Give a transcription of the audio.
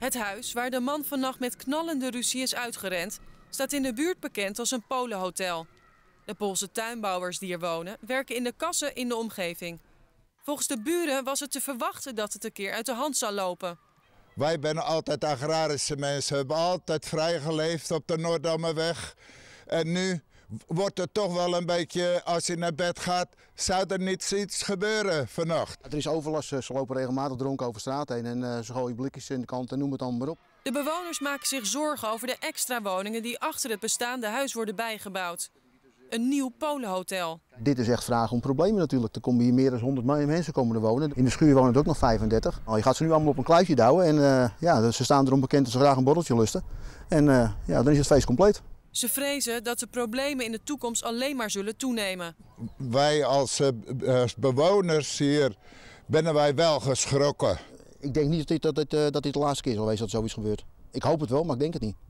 Het huis waar de man vannacht met knallende ruzie is uitgerend, staat in de buurt bekend als een Polenhotel. De Poolse tuinbouwers die hier wonen werken in de kassen in de omgeving. Volgens de buren was het te verwachten dat het een keer uit de hand zou lopen. Wij zijn altijd agrarische mensen, we hebben altijd vrijgeleefd op de Noordammerweg. En nu wordt er toch wel een beetje, als je naar bed gaat, zou er niets iets gebeuren vannacht. Er is overlast, eh, ze lopen regelmatig dronken over straat heen en eh, ze gooien blikjes in de kant en noem het allemaal maar op. De bewoners maken zich zorgen over de extra woningen die achter het bestaande huis worden bijgebouwd. Een nieuw Polenhotel. Dit is echt vraag om problemen natuurlijk. Er komen hier meer dan 100 mensen komen er wonen. In de schuur wonen er ook nog 35. Al, nou, je gaat ze nu allemaal op een kluifje douwen en eh, ja, ze staan erom bekend dat ze graag een borreltje lusten. En ja, dan is het feest compleet. Ze vrezen dat de problemen in de toekomst alleen maar zullen toenemen. Wij als, eh, eh, bewoners hier zijn wij wel geschrokken. Ik denk niet dat dit, dat dit eh, de laatste keer is wezen dat zoiets gebeurt. Ik hoop het wel, maar ik denk het niet.